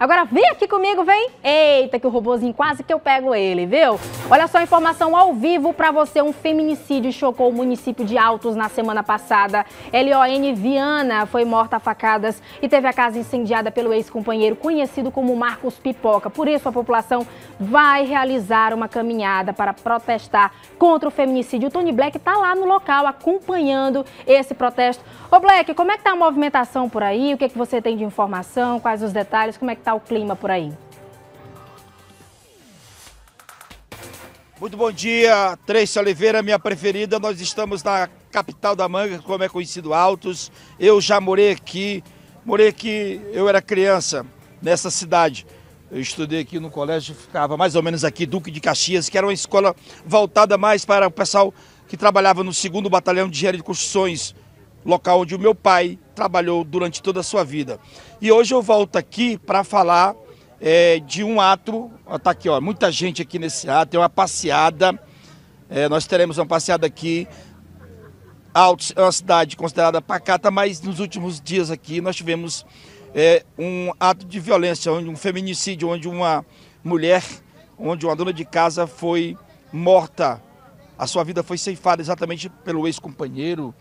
Agora vem aqui comigo, vem. Eita, que o robôzinho quase que eu pego ele, viu? Olha só a informação ao vivo para você. Um feminicídio chocou o município de Altos na semana passada. L.O.N. Viana foi morta a facadas e teve a casa incendiada pelo ex-companheiro conhecido como Marcos Pipoca. Por isso a população vai realizar uma caminhada para protestar contra o feminicídio. O Tony Black está lá no local acompanhando esse protesto. Ô Black, como é que tá a movimentação por aí? O que, é que você tem de informação? Quais os detalhes? Como é que tá está o clima por aí? Muito bom dia, Trace Oliveira, minha preferida. Nós estamos na capital da manga, como é conhecido, Altos. Eu já morei aqui, morei aqui, eu era criança, nessa cidade. Eu estudei aqui no colégio, ficava mais ou menos aqui, Duque de Caxias, que era uma escola voltada mais para o pessoal que trabalhava no 2 Batalhão de Engenharia de Construções, local onde o meu pai trabalhou durante toda a sua vida. E hoje eu volto aqui para falar é, de um ato, está aqui, ó, muita gente aqui nesse ato, é uma passeada, é, nós teremos uma passeada aqui, Altos é uma cidade considerada pacata, mas nos últimos dias aqui nós tivemos é, um ato de violência, onde um feminicídio, onde uma mulher, onde uma dona de casa foi morta, a sua vida foi ceifada exatamente pelo ex-companheiro,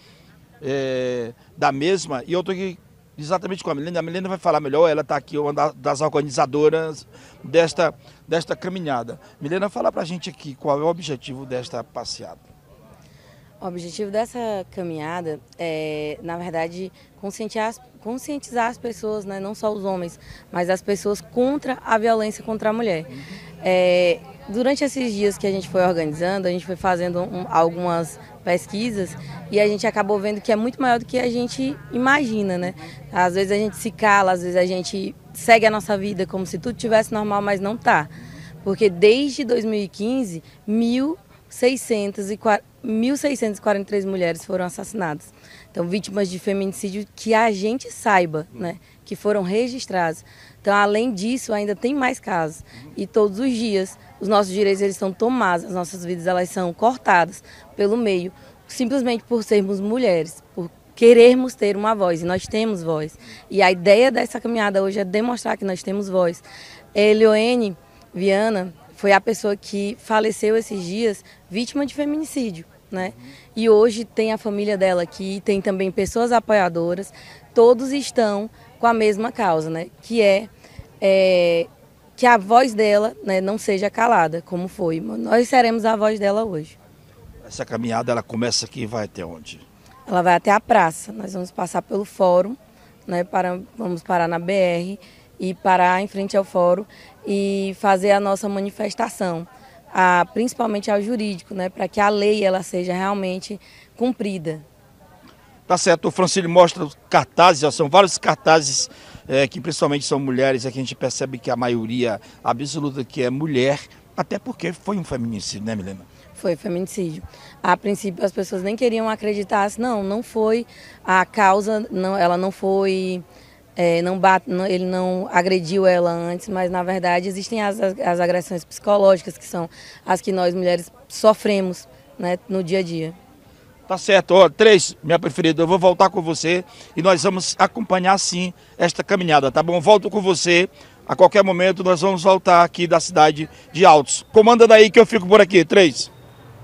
é, da mesma, e eu estou aqui exatamente com a Milena, a Milena vai falar melhor, ela está aqui, uma das organizadoras desta, desta caminhada. Milena, fala para a gente aqui qual é o objetivo desta passeada. O objetivo dessa caminhada é, na verdade, conscientizar, conscientizar as pessoas, né, não só os homens, mas as pessoas contra a violência contra a mulher. Uhum. É, Durante esses dias que a gente foi organizando, a gente foi fazendo um, algumas pesquisas e a gente acabou vendo que é muito maior do que a gente imagina, né? Às vezes a gente se cala, às vezes a gente segue a nossa vida como se tudo tivesse normal, mas não tá. Porque desde 2015, 1.643 mulheres foram assassinadas. Então, vítimas de feminicídio que a gente saiba, né? que foram registrados. Então, além disso, ainda tem mais casos. E todos os dias, os nossos direitos eles são tomados, as nossas vidas elas são cortadas pelo meio, simplesmente por sermos mulheres, por querermos ter uma voz. E nós temos voz. E a ideia dessa caminhada hoje é demonstrar que nós temos voz. Elioene Viana foi a pessoa que faleceu esses dias, vítima de feminicídio né? E hoje tem a família dela aqui, tem também pessoas apoiadoras, todos estão com a mesma causa, né? Que é, é que a voz dela né, não seja calada, como foi. Nós seremos a voz dela hoje. Essa caminhada ela começa aqui e vai até onde? Ela vai até a praça. Nós vamos passar pelo fórum, né, para, vamos parar na BR e parar em frente ao fórum e fazer a nossa manifestação a, principalmente ao jurídico, né, para que a lei ela seja realmente cumprida. Tá certo, o Francílio mostra cartazes, ó, são vários cartazes é, que principalmente são mulheres, é que a gente percebe que a maioria absoluta que é mulher, até porque foi um feminicídio, né Milena? Foi feminicídio. A princípio as pessoas nem queriam acreditar, assim, não, não foi a causa, não, ela não foi é, não bate, não, ele não agrediu ela antes, mas na verdade existem as, as agressões psicológicas, que são as que nós mulheres sofremos né, no dia a dia. Tá certo, ó, três, minha preferida, eu vou voltar com você e nós vamos acompanhar sim esta caminhada, tá bom? Volto com você. A qualquer momento nós vamos voltar aqui da cidade de Altos. Comanda daí que eu fico por aqui. Três.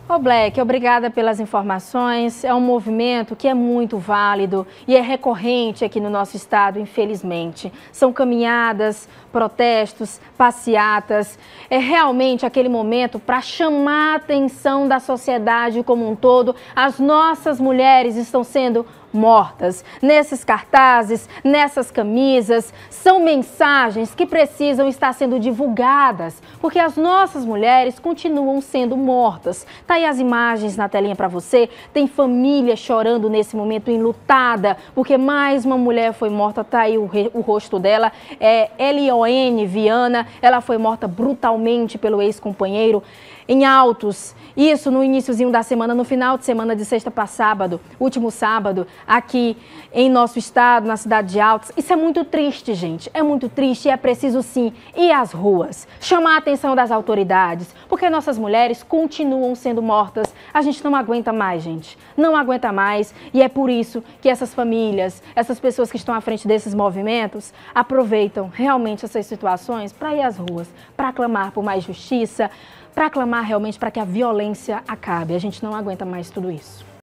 Ô Black, obrigada pelas informações. É um movimento que é muito válido e é recorrente aqui no nosso estado, infelizmente. São caminhadas, protestos, passeatas. É realmente aquele momento para chamar a atenção da sociedade como um todo. As nossas mulheres estão sendo mortas. Nesses cartazes, nessas camisas, são mensagens que precisam estar sendo divulgadas, porque as nossas mulheres continuam sendo mortas. Tá aí as imagens na telinha para você. Tem família chorando nesse momento, enlutada, porque mais uma mulher foi morta. Tá aí o, re... o rosto dela. É Elione Viana. Ela foi morta brutalmente pelo ex-companheiro em altos. Isso no iníciozinho da semana, no final de semana de sexta para sábado, último sábado, aqui em nosso estado, na cidade de Altos. Isso é muito triste, gente. É muito triste e é preciso sim ir às ruas, chamar a atenção das autoridades, porque nossas mulheres continuam sendo mortas. A gente não aguenta mais, gente. Não aguenta mais e é por isso que essas famílias, essas pessoas que estão à frente desses movimentos, aproveitam realmente essas situações para ir às ruas, para clamar por mais justiça, para clamar realmente para que a violência acabe. A gente não aguenta mais tudo isso.